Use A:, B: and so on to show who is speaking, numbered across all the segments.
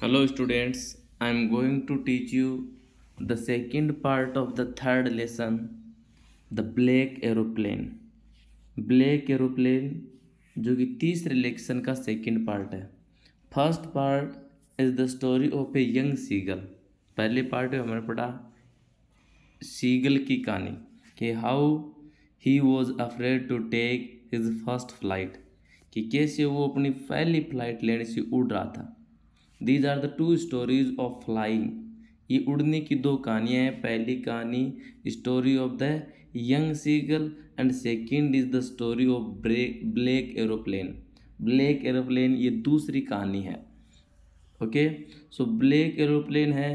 A: Hello students I am going to teach you the second part of the third lesson the black aeroplane. Black aeroplane जो कि तीसरे lesson का second part है first part is the story of a young seagull पहले पार्ट में हमने पढ़ा सीगल की कहानी कि how he was afraid to take his first flight कि कैसे वो अपनी पहली फ्लाइट लेने से उड़ रहा था these are the two stories of flying ये उड़ने की दो कहानियाँ हैं पहली कहानी story of the young seagull and second is the story of break black aeroplane black aeroplane ये दूसरी कहानी है ओके सो ब्लैक एरोप्लेन है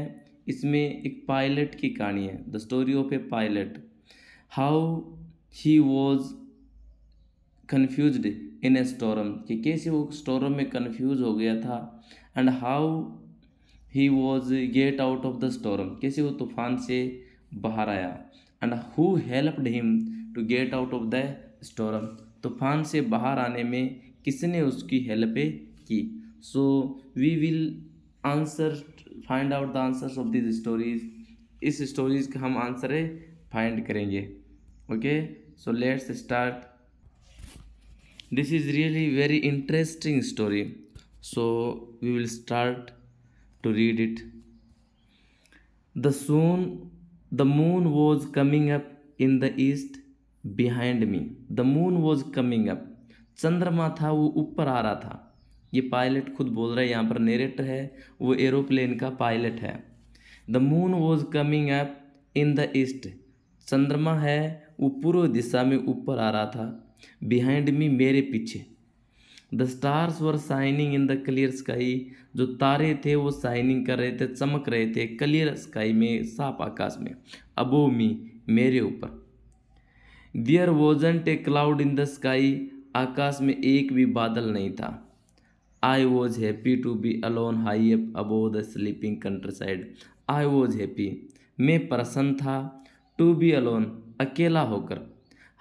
A: इसमें एक पायलट की कहानी है the story of a pilot how he was confuse in a storm कि कैसे वो स्टोरम में कन्फ्यूज हो गया था and how he was get out of the storm कैसे वो तूफान से बाहर आया एंड who helped him to get out of the storm तूफान से बाहर आने में किसने उसकी हेल्प की so we will answer find out the answers of this stories इस स्टोरीज का हम आंसर है फाइंड करेंगे okay so let's start this is really very interesting story so we will start to read it the soon the moon was coming up in the east behind me the moon was coming up चंद्रमा था वो ऊपर आ रहा था ये pilot खुद बोल रहा है यहाँ पर नेरेटर है वो एरोप्लेन का पायलट है the moon was coming up in the east चंद्रमा है वो पूर्व दिशा में ऊपर आ रहा था बिहाइंड मी मेरे पीछे the stars were shining in the clear sky जो तारे थे वो शाइनिंग कर रहे थे चमक रहे थे क्लियर स्काई में साफ आकाश में अबो मी मेरे ऊपर there wasn't a cloud in the sky आकाश में एक भी बादल नहीं था I was happy to be alone high up above the sleeping countryside I was happy मैं प्रसन्न था टू बी अलोन अकेला होकर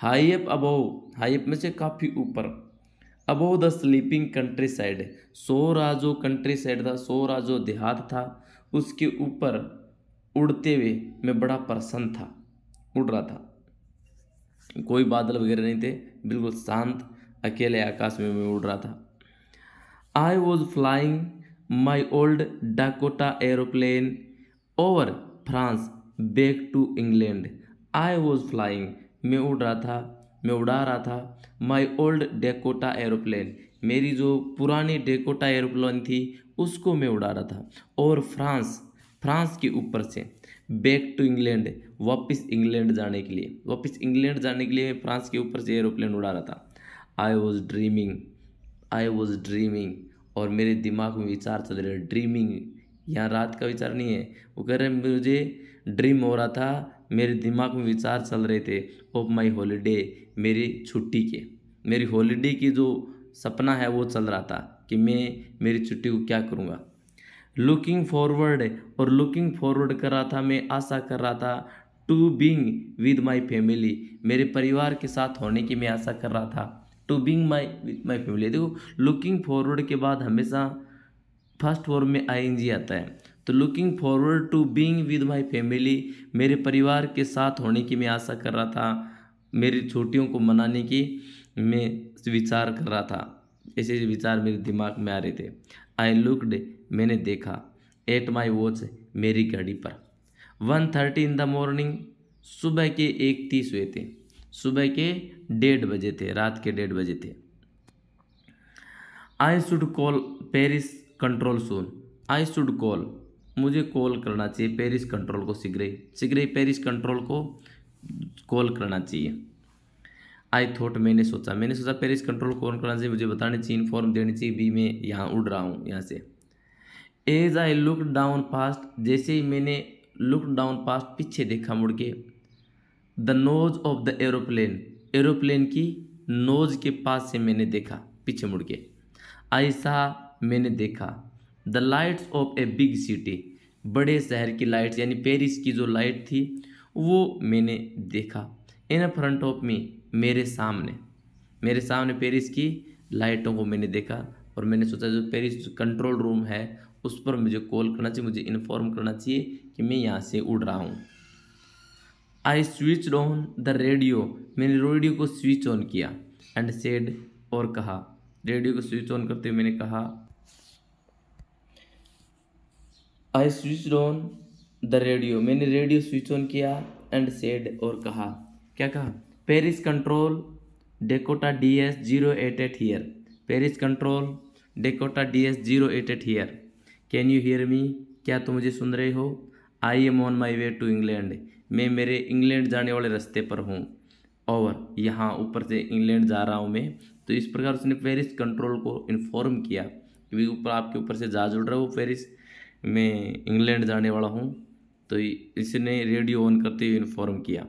A: high up above high up में से काफ़ी ऊपर above the sleeping countryside so जो कंट्री साइड था सो जो देहात था उसके ऊपर उड़ते हुए मैं बड़ा प्रसन्न था उड़ रहा था कोई बादल वगैरह नहीं थे बिल्कुल शांत अकेले आकाश में मैं उड़ रहा था I was flying my old Dakota aeroplane over France back to England I was flying मैं उड़ रहा था मैं उड़ा रहा था माई ओल्ड डेकोटा एरोप्लेन मेरी जो पुरानी डेकोटा एरोप्लेन थी उसको मैं उड़ा रहा था और फ्रांस फ्रांस के ऊपर से बैक टू इंग्लैंड वापस इंग्लैंड जाने के लिए वापस इंग्लैंड जाने के लिए मैं फ्रांस के ऊपर से एरोप्लेन उड़ा रहा था I was dreaming I was dreaming और मेरे दिमाग में विचार चल रहे ड्रीमिंग यहाँ रात का विचार नहीं है वो कह रहे मुझे ड्रीम हो रहा था मेरे दिमाग में विचार चल रहे थे ऑफ माई हॉलीडे मेरी छुट्टी के मेरी हॉलीडे की जो सपना है वो चल रहा था कि मैं मेरी छुट्टी को क्या करूँगा लुकिंग फॉरवर्ड और लुकिंग फॉरवर्ड कर रहा था मैं आशा कर रहा था to being with my family मेरे परिवार के साथ होने की मैं आशा कर रहा था to being my with my family देखो लुकिंग फॉरवर्ड के बाद हमेशा फर्स्ट फॉर्म में आई आता है तो looking forward to being with my family मेरे परिवार के साथ होने की मैं आशा कर रहा था मेरी छुट्टियों को मनाने की मैं विचार कर रहा था ऐसे ऐसे विचार मेरे दिमाग में आ रहे थे आई लुकड मैंने देखा एट माई वॉच मेरी घड़ी पर one thirty in the morning सुबह के एक तीस हुए थे सुबह के डेढ़ बजे थे रात के डेढ़ बजे थे I should call Paris control soon I should call मुझे कॉल करना चाहिए पेरिस कंट्रोल को शीघ्र ही शीघ्र ही पेरिस कंट्रोल को कॉल करना चाहिए आई थॉट मैंने सोचा मैंने सोचा पेरिस कंट्रोल कॉल करना चाहिए मुझे बतानी चाहिए इन्फॉर्म देनी चाहिए भी मैं यहाँ उड़ रहा हूँ यहाँ से as I look down past जैसे ही मैंने लुक डाउन पास्ट पीछे देखा मुड़ के the nose of the aeroplane aeroplane की नोज के पास से मैंने देखा पीछे मुड़ के आई सा मैंने देखा the lights of a big city बड़े शहर की लाइट्स यानी पेरिस की जो लाइट थी वो मैंने देखा इन फ्रंट ऑफ मी मेरे सामने मेरे सामने पेरिस की लाइटों को मैंने देखा और मैंने सोचा जो पेरिस कंट्रोल रूम है उस पर मुझे कॉल करना चाहिए मुझे इन्फॉर्म करना चाहिए कि मैं यहाँ से उड़ रहा हूँ I switch on the radio मैंने रेडियो को स्विच ऑन किया एंड सेड और कहा रेडियो को स्विच ऑन करते हुए मैंने कहा I switch on the radio मैंने रेडियो स्विच ऑन किया एंड सेड और कहा क्या कहा Paris control Dakota D S zero eight eight here Paris control Dakota D S zero eight eight here can you hear me क्या तुम मुझे सुन रहे हो I am on my way to England मैं मेरे इंग्लैंड जाने वाले रास्ते पर हूँ और यहाँ ऊपर से इंग्लैंड जा रहा हूँ मैं तो इस प्रकार उसने पेरिस कंट्रोल को इन्फॉर्म किया कि ऊपर आपके ऊपर से जहाज उड़ रहा है वो पेरिस मैं इंग्लैंड जाने वाला हूँ तो इसने रेडियो ऑन करते हुए इन्फॉर्म किया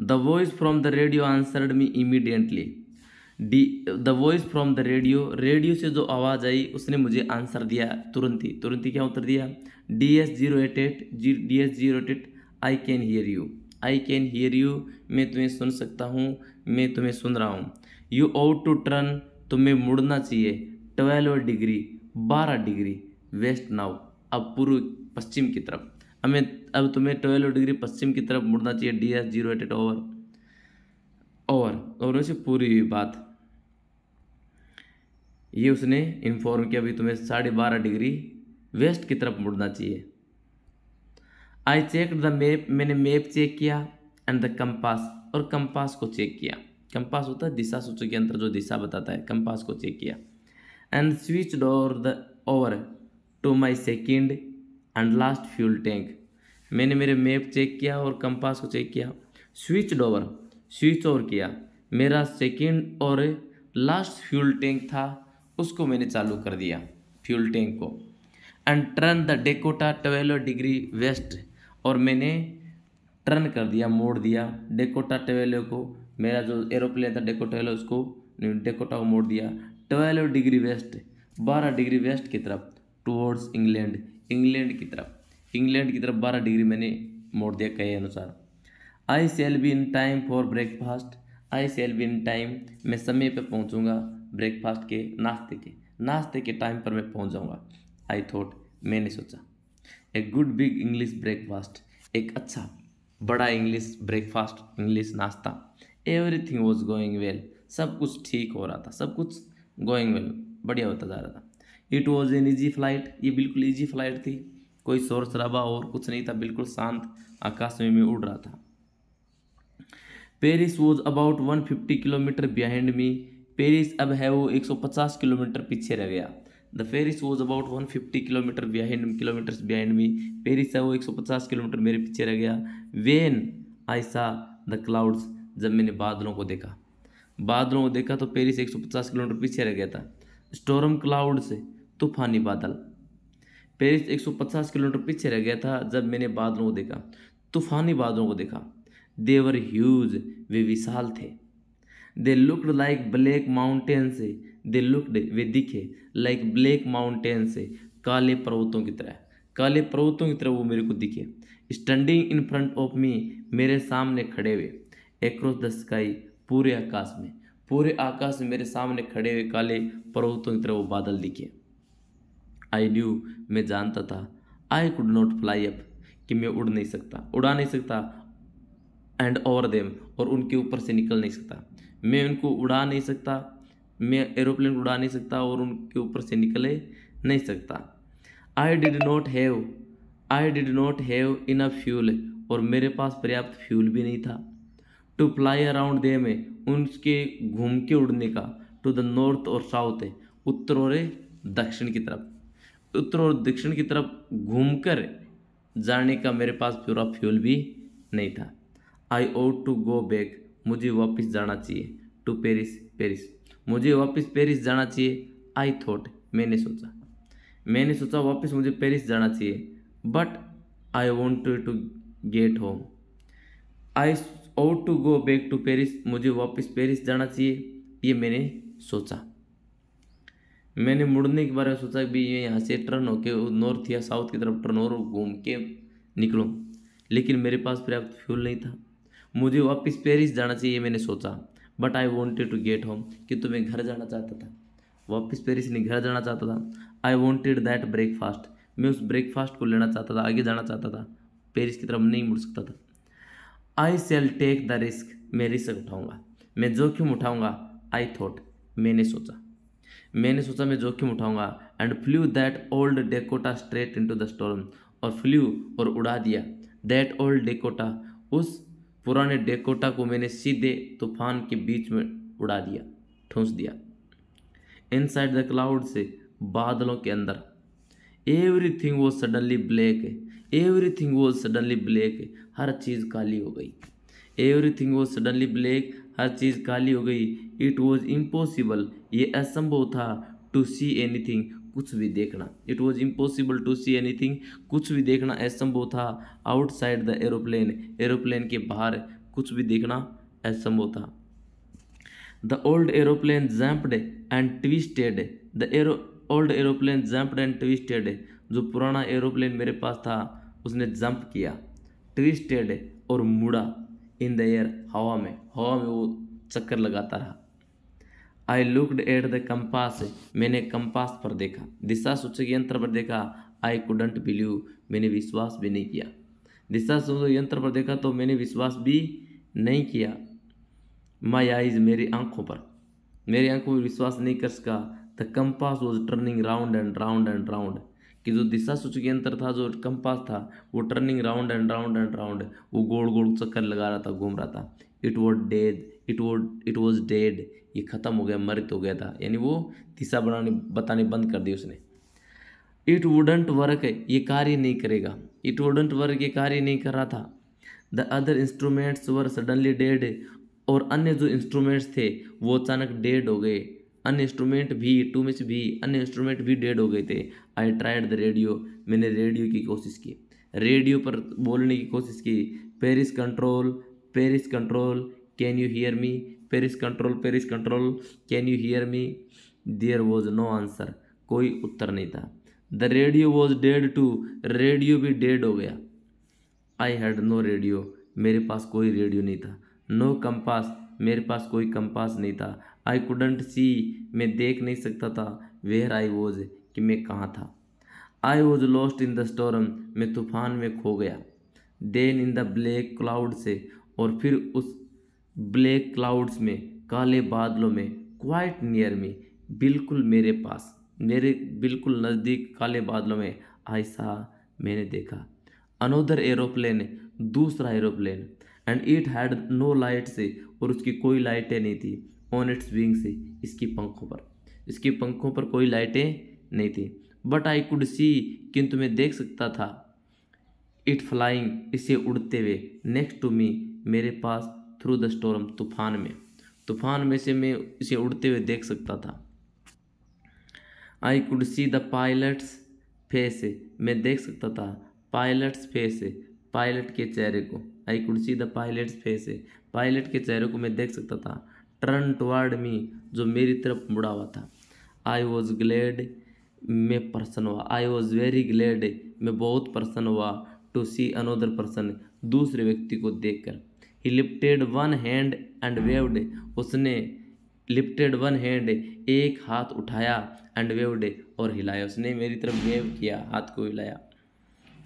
A: the voice from the radio answered me immediately D the voice from the radio radio से जो आवाज़ आई उसने मुझे आंसर दिया तुरंत ही तुरंत ही क्या उत्तर दिया D S zero eight eight G D S zero eight eight I can hear you I can hear you मैं तुम्हें सुन सकता हूँ मैं तुम्हें सुन रहा हूँ यू आउट टू टर्न तुम्हें मुड़ना चाहिए ट्वेल्व डिग्री बारह डिग्री वेस्ट नाउ अब पूर्व पश्चिम की तरफ हमें अब तुम्हें ट्वेल्व डिग्री पश्चिम की तरफ मुड़ना चाहिए D S zero eight eight over over और वैसे पूरी बात ये उसने इन्फॉर्म किया अभी तुम्हें साढ़े बारह डिग्री वेस्ट की तरफ मुड़ना चाहिए आई चेक द मैप मैंने मैप चेक किया एंड द कंपास और कंपास को चेक किया कंपास होता है दिशा सूचक के अंतर जो दिशा बताता है कंपास को चेक किया and switch door the over to my second and last fuel tank मैंने मेरे मैप चेक किया और कंपास को चेक किया स्विच डोवर स्विच ओवर किया मेरा सेकेंड और लास्ट फ्यूल टैंक था उसको मैंने चालू कर दिया फ्यूल टैंक को and turn the Dakota twelve degree west और मैंने टर्न कर दिया मोड़ दिया डेकोटा ट्वेल्व को मेरा जो एरोप्लेन था डेको ट्वेल्व उसको डेकोटा को मोड़ दिया ट्वेल्व डिग्री वेस्ट बारह डिग्री वेस्ट की तरफ टूवर्ड्स इंग्लैंड इंग्लैंड की तरफ इंग्लैंड की तरफ बारह डिग्री मैंने मोड़ दिया कहे अनुसार I shall be in time for breakfast I shall be in time मैं समय पर पहुँचूँगा ब्रेकफास्ट के नाश्ते के नाश्ते के टाइम पर मैं पहुँच जाऊँगा आई थॉट मैंने सोचा a good big English breakfast एक अच्छा बड़ा इंग्लिश ब्रेकफास्ट इंग्लिश नाश्ता everything was going well सब कुछ ठीक हो रहा था सब कुछ गोइंग वेल बढ़िया होता जा रहा था it was an easy flight ये बिल्कुल ईजी फ्लाइट थी कोई शोर शराबा और कुछ नहीं था बिल्कुल शांत आकाश में मैं उड़ रहा था Paris was about one fifty kilometre behind me Paris अब है वो एक सौ पचास किलोमीटर पीछे रह गया the Paris was about one fifty kilometre behind kilometres behind me Paris है वो एक सौ पचास किलोमीटर मेरे पीछे रह गया वेन आई सा द क्लाउड्स जब मैंने बादलों को देखा बादलों को देखा तो पेरिस एक सौ पचास किलोमीटर पीछे रह गया था स्टोरम क्लाउड्स तूफानी बादल पेरिस 150 किलोमीटर पीछे रह गया था जब मैंने बादलों को देखा तूफानी बादलों को देखा देवर ह्यूज वे विशाल थे they looked like black mountain से दे लुकड वे दिखे लाइक ब्लैक माउंटेन से काले पर्वतों की तरह काले पर्वतों की तरह वो मेरे को दिखे standing in front of me मेरे सामने खड़े हुए एक्रॉस द स्काई पूरे आकाश में पूरे आकाश में मेरे सामने खड़े हुए काले पर्वतों की तरह वो बादल दिखे आई न्यू मैं जानता था I could not fly up कि मैं उड़ नहीं सकता उड़ा नहीं सकता एंड ओवर देम और उनके ऊपर से निकल नहीं सकता मैं उनको उड़ा नहीं सकता मैं एरोप्लेन उड़ा नहीं सकता और उनके ऊपर से निकले नहीं सकता I did not have I did not have in fuel और मेरे पास पर्याप्त फ्यूल भी नहीं था टू फ्लाई अराउंड दे में उनके घूम के उड़ने का टू द नॉर्थ और साउथ उत्तर और दक्षिण की तरफ उत्तर और दक्षिण की तरफ घूमकर जाने का मेरे पास पूरा फ्यूल भी नहीं था आई ओट टू गो बैक मुझे वापस जाना चाहिए टू पेरिस पेरिस मुझे वापस पेरिस जाना चाहिए आई थॉट मैंने सोचा मैंने सोचा वापस मुझे पेरिस जाना चाहिए but I want to get home I ought to go back to Paris मुझे वापस पेरिस जाना चाहिए ये मैंने सोचा मैंने हम्म। मुड़ने के बारे में सोचा कि ये यहाँ से टर्न होके नॉर्थ या साउथ की तरफ टर्न और घूम के निकलो लेकिन मेरे पास पर्याप्त फ्यूल नहीं था मुझे वापस पेरिस जाना चाहिए मैंने सोचा but I wanted to get home कि तो मैं घर जाना चाहता था वापस पेरिस नहीं घर जाना चाहता था आई वॉन्टेड दैट ब्रेकफास्ट मैं उस ब्रेकफास्ट को लेना चाहता था आगे जाना चाहता था पेरिस की तरफ नहीं मुड़ सकता था I shall take the risk मैं रिस्क उठाऊँगा मैं जोखिम उठाऊँगा आई थॉट मैंने सोचा मैंने सोचा मैं जोखिम उठाऊंगा and flew that old Dakota straight into the storm और फ्लू और उड़ा दिया दैट ओल्ड डेकोटा उस पुराने डेकोटा को मैंने सीधे तूफान के बीच में उड़ा दिया ठूंस दिया इन साइड द क्लाउड से बादलों के अंदर everything was suddenly black है everything was suddenly black है हर चीज़ काली हो गई everything was suddenly black हर चीज़ खाली हो गई इट वॉज इम्पॉसिबल ये असंभव था टू सी थिंग कुछ भी देखना it was impossible to see thing कुछ भी देखना असंभव था आउटसाइड द एरोप्लेन एरोप्लेन के बाहर कुछ भी देखना असंभव था the old aeroplane jumped and twisted the aero old aeroplane jumped and twisted जो पुराना एरोप्लेन मेरे पास था उसने जंप किया ट्विस्टेड और मुड़ा इन द एयर हवा में हवा में वो चक्कर लगाता रहा I looked at the compass मैंने कंपास पर देखा दिशा सूचक यंत्र पर देखा आई कुडंट बिलीव मैंने विश्वास भी नहीं किया दिशा सूचक यंत्र पर देखा तो मैंने विश्वास भी नहीं किया माई आईज मेरी आंखों पर मेरी आंखों पर विश्वास नहीं कर सका the compass was turning round and round and round कि जो हम्म। दिशा सूचक यंत्र था जो कंपास था वो turning round and round and round वो गोल गोल चक्कर लगा रहा था घूम रहा था इट वॉज डेड इट वो इट वॉज डेड ये ख़त्म हो गया मृत हो गया था यानी वो दिशा बनाने बताने बंद कर दी उसने इट वुडेंट वर्क ये कार्य नहीं करेगा इट वुडेंट वर्क ये कार्य नहीं कर रहा था the other instruments were suddenly dead और अन्य जो इंस्ट्रूमेंट्स थे वो अचानक डेड हो गए अन्य इंस्ट्रूमेंट भी टू मिच भी अन्य इंस्ट्रूमेंट भी डेड हो गए थे आई ट्राइड द रेडियो मैंने रेडियो की कोशिश की रेडियो पर बोलने की कोशिश की Paris control Paris control can you hear me Paris control Paris control can you hear me there was no answer कोई उत्तर नहीं था the radio was dead too radio भी डेड हो गया आई हैड नो रेडियो मेरे पास कोई radio नहीं था नो no कंपास मेरे पास कोई कंपास नहीं था आई कुडंट सी मैं देख नहीं सकता था वेयर आई वॉज कि मैं कहाँ था I was lost in the storm मैं तूफान में खो गया then in the black cloud से और फिर उस ब्लैक क्लाउड्स में काले बादलों में क्वाइट नियर मी बिल्कुल मेरे पास मेरे बिल्कुल नज़दीक काले बादलों में ऐसा मैंने देखा अनोदर एरोप्लेन दूसरा aeroplane and it had no light से और उसकी कोई लाइटें नहीं थी ऑन इट्स विंग से इसकी पंखों पर इसकी पंखों पर कोई लाइटें नहीं थी बट आई कुड सी किंतु मैं देख सकता था इट फ्लाइंग इसे उड़ते हुए नेक्स्ट टू मी मेरे पास थ्रू द स्टोरम तूफान में तूफान में से मैं इसे उड़ते हुए देख सकता था I could see the pilot's face मैं देख सकता था पायलट्स फेस पायलट के चेहरे को I could see the pilot's face pilot के चेहरे को मैं देख सकता था टर्न टुवर्ड मी जो मेरी तरफ मुड़ा हुआ था आई वॉज ग्लेड मैं प्रसन्न हुआ आई वॉज वेरी ग्लेड मैं बहुत प्रसन्न हुआ टू सी अनोदर पर्सन दूसरे व्यक्ति को देख कर ही lifted one hand and waved उसने लिफ्टेड वन हैंड एक हाथ उठाया एंड वेवड और हिलाया उसने मेरी तरफ वेव किया हाथ को हिलाया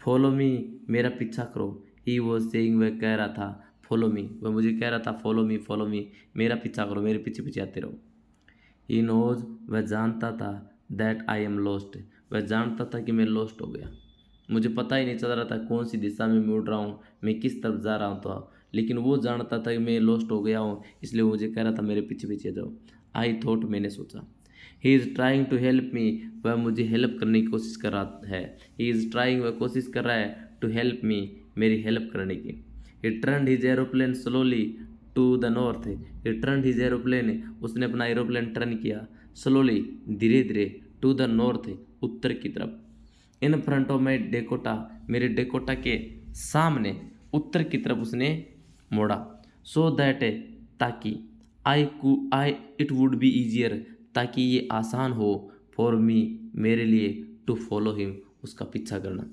A: फॉलो मी मेरा पीछा करो ही वो सेंग वह कह रहा था फॉलो मी वह मुझे कह रहा था फॉलो मी फॉलो मी मेरा पीछा करो मेरे पीछे पीछे आते रहो ही नोज वह जानता था दैट आई एम लॉस्ट वह जानता था कि मैं लॉस्ट हो गया मुझे पता ही नहीं चल रहा था कौन सी दिशा में मैं उड़ रहा हूँ मैं किस तरफ जा रहा हूँ तो लेकिन वो जानता था कि मैं लॉस्ट हो गया हूँ इसलिए मुझे कह रहा था मेरे पीछे पीछे जाओ आई थॉट मैंने सोचा he is trying to help me वह मुझे हेल्प करने की कोशिश कर रहा है ही इज़ ट्राइंग वह कोशिश कर रहा है टू हेल्प मी मेरी हेल्प करने की he turned his aeroplane slowly to the north he turned his aeroplane उसने अपना एरोप्लेन टर्न किया स्लोली धीरे धीरे टू द नॉर्थ उत्तर की तरफ in front of my Dakota मेरे डेकोटा के सामने उत्तर की तरफ उसने मोड़ा सो दैट ताकि I could I it would be easier ताकि ये आसान हो फॉर मी मेरे लिए टू फॉलो हिम उसका पीछा करना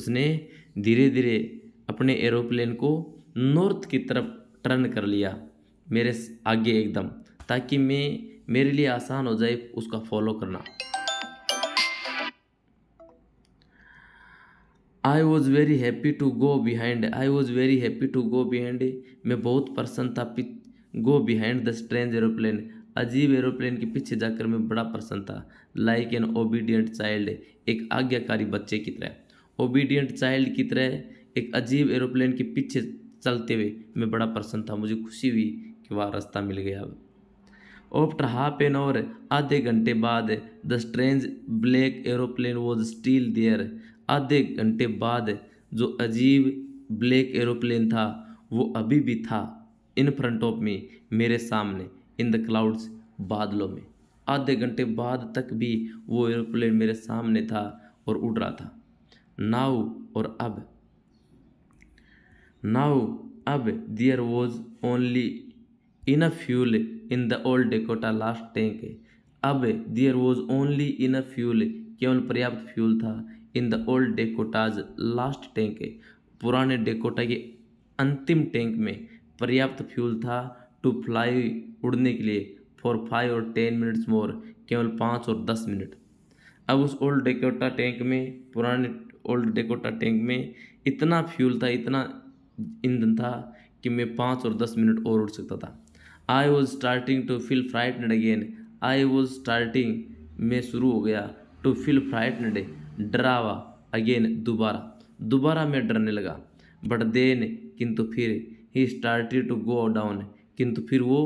A: उसने धीरे धीरे अपने एरोप्लेन को नॉर्थ की तरफ टर्न कर लिया मेरे आगे एकदम ताकि मैं मेरे लिए आसान हो जाए उसका फॉलो करना I was very happy to go behind I was very happy to go behind मैं बहुत प्रसन्न था go behind the strange aeroplane अजीब एरोप्लेन के पीछे जाकर मैं बड़ा प्रसन्न था लाइक एन ओबीडियंट चाइल्ड एक आज्ञाकारी बच्चे की तरह ओबीडियंट चाइल्ड की तरह एक अजीब एरोप्लेन के पीछे चलते हुए मैं बड़ा प्रसन्न था मुझे खुशी हुई कि वह रास्ता मिल गया अब ऑफ्ट हाफ एन आवर आधे घंटे बाद the strange black aeroplane was still there आधे घंटे बाद जो अजीब ब्लैक एरोप्लेन था वो अभी भी था इन फ्रंट ऑफ मी मेरे सामने इन द क्लाउड्स बादलों में आधे घंटे बाद तक भी वो एरोप्लेन मेरे सामने था और उड़ रहा था नाउ और अब नाउ अब there was only enough fuel in the old Dakota last tank अब there was only enough fuel केवल पर्याप्त फ्यूल था in the old Dakota's last tank पुराने डेकोटा के अंतिम टैंक में पर्याप्त फ्यूल था टू फ्लाई उड़ने के लिए फॉर फाइव और टेन मिनट्स मोर केवल पाँच और दस मिनट अब उस ओल्ड डेकोटा टैंक में पुराने ओल्ड डेकोटा टैंक में इतना फ्यूल था इतना ईंधन था कि मैं पाँच और दस मिनट और उड़ सकता था I was starting to feel frightened again I was starting में शुरू हो गया टू फील फ्राइटनड डरावा अगेन दोबारा दोबारा मैं डरने लगा बट देन किंतु फिर he started to go down किंतु फिर वो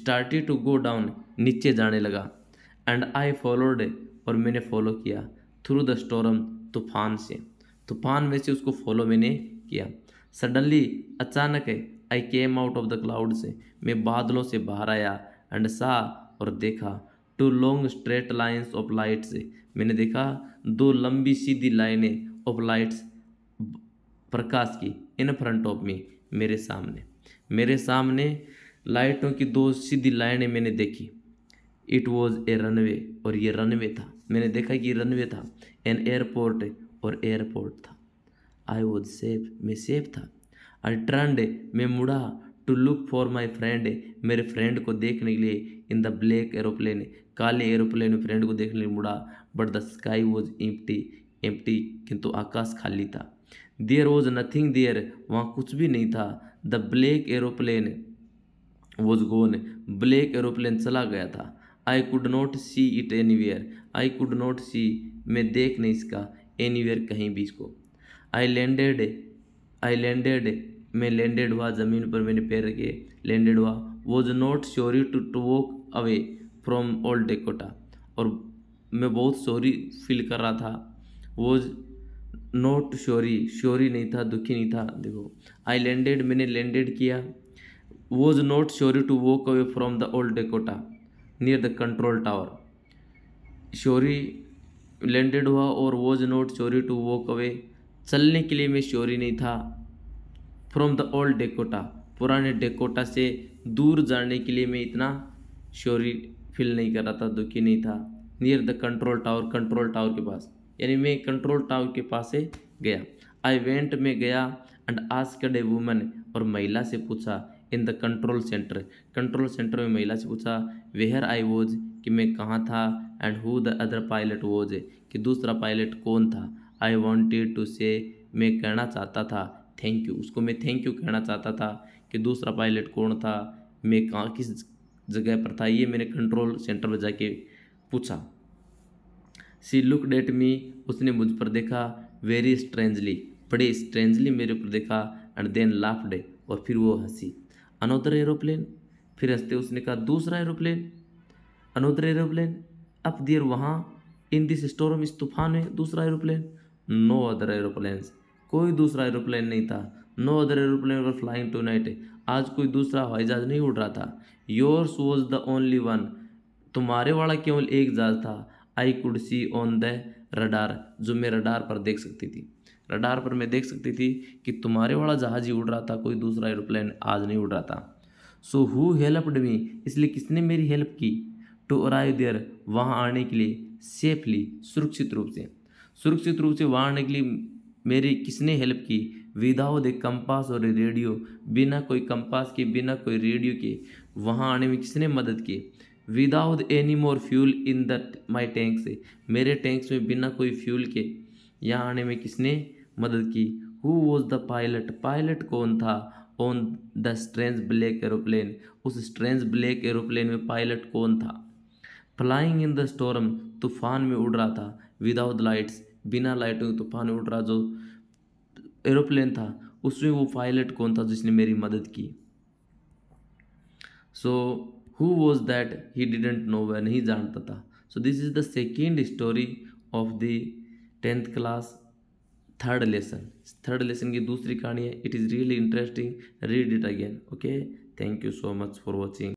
A: स्टार्टेड टू गो डाउन नीचे जाने लगा एंड आई फॉलोड और मैंने फॉलो किया थ्रू द स्टोरम तूफान से तूफान में से उसको फॉलो मैंने किया सडनली अचानक I came out of the cloud से मैं बादलों से बाहर आया एंड सा और देखा two long straight lines of light से मैंने देखा दो लंबी सीधी लाइनें ऑफ लाइट्स प्रकाश की इन फ्रंट ऑफ मी मेरे सामने मेरे सामने लाइटों की दो सीधी लाइनें मैंने देखी इट वॉज ए रनवे और ये रनवे था मैंने देखा कि रनवे था एन एयरपोर्ट और एयरपोर्ट था आई वॉज सेफ मैं सेफ था आई ट्रेंड मैं मुड़ा to look for my friend मेरे फ्रेंड को देखने के लिए इन द ब्लैक एरोप्लेन काले एरोप्लेन फ्रेंड को देखने के लिए मुड़ा but the sky was empty empty किंतु आकाश खाली था देयर वॉज नथिंग देयर वहाँ कुछ भी नहीं था the black aeroplane was gone black aeroplane चला गया था I could not see it anywhere I could not see मैं देख नहीं इसका एनी वेयर कहीं भी इसको आई लैंडेड आई लैंडेड मैं लैंडेड हुआ ज़मीन पर मैंने पैर रखे लैंडेड हुआ was not sorry to to walk away from old Dakota और मैं बहुत सॉरी फील कर रहा था वॉज नॉट श्योरी श्योरी नहीं था दुखी नहीं था देखो आई लैंडेड मैंने लैंडेड किया was not sorry to walk away from the old Dakota near the control tower sorry landed हुआ और was not sorry to walk away चलने के लिए मैं श्योरी नहीं था फ्रॉम द ओल्ड डेकोटा पुराने डेकोटा से दूर जाने के लिए मैं इतना श्योरी फील नहीं कर रहा था दुखी नहीं था near the control tower control tower के पास यानी मैं कंट्रोल टावर के पास से गया आई वेंट में गया एंड आस्कड ए वुमन और महिला से पूछा in the control centre control centre में महिला से पूछा वेहर आई वोज कि मैं कहाँ था and who the other pilot was कि दूसरा पायलट कौन था आई वॉन्टेड टू से मैं कहना चाहता था थैंक यू उसको मैं थैंक यू कहना चाहता था कि दूसरा पायलट कौन था मैं कहाँ किस जगह पर था ये मैंने कंट्रोल सेंटर पर जाके पूछा सी लुक डेट मी उसने मुझ पर देखा वेरी स्ट्रेंजली बड़े स्ट्रेंजली मेरे ऊपर देखा एंड देन लाफ डे और फिर वो हंसी अनोदर एरोप्लेन फिर हंसते उसने कहा दूसरा एरोप्लेन अनोदर एरोप्लेन अब देर वहाँ इन दिस स्टोरम इस तूफान में दूसरा एरोप्लेन नो अदर एरोप्लेन्स कोई दूसरा एरोप्लेन नहीं था no other aeroplane were flying tonight आज कोई दूसरा हवाई जहाज नहीं उड़ रहा था yours was the only one तुम्हारे वाला केवल एक जहाज था I could see on the radar जो मैं रडार पर देख सकती थी रडार पर मैं देख सकती थी कि तुम्हारे वाला जहाज ही उड़ रहा था कोई दूसरा एरोप्लेन आज नहीं उड़ रहा था सो हु हेल्पड मी इसलिए किसने मेरी हेल्प की टू अराइव देयर वहाँ आने के लिए सेफली सुरक्षित रूप से सुरक्षित रूप से वहाँ आने के लिए मेरी किसने हेल्प की विदाउट ए कंपास और ए रेडियो बिना कोई कंपास के बिना कोई रेडियो के वहाँ आने में किसने मदद की without any more fuel in the my tank से मेरे टैंक्स में बिना कोई फ्यूल के यहाँ आने में किसने मदद की who was the pilot pilot कौन था on the strange black aeroplane उस स्ट्रेंज ब्लैक एरोप्लेन में पायलट कौन था फ्लाइंग इन द स्टोरम तूफान में उड़ रहा था विदाउट लाइट्स बिना लाइटों के तूफान उड़ रहा जो एरोप्लेन था उसमें वो पायलट कौन था जिसने मेरी मदद की so who was that he didn't know वह नहीं जानता था so this is the second story of the tenth class third lesson third lesson की दूसरी कहानी है it is really interesting read it again okay thank you so much for watching